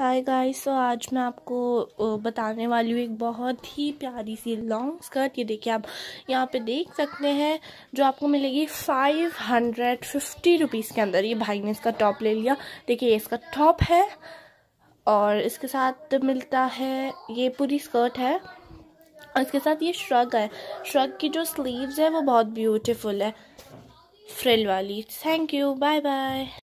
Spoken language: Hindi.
हाय गाइस तो आज मैं आपको बताने वाली हूँ एक बहुत ही प्यारी सी लॉन्ग स्कर्ट ये देखिए आप यहाँ पे देख सकते हैं जो आपको मिलेगी फाइव हंड्रेड फिफ्टी रुपीज़ के अंदर ये भाई ने इसका टॉप ले लिया देखिए ये इसका टॉप है और इसके साथ मिलता है ये पूरी स्कर्ट है और इसके साथ ये श्रग है श्रग की जो स्लीव्स है वो बहुत ब्यूटिफुल है फ्रिल वाली थैंक यू बाय बाय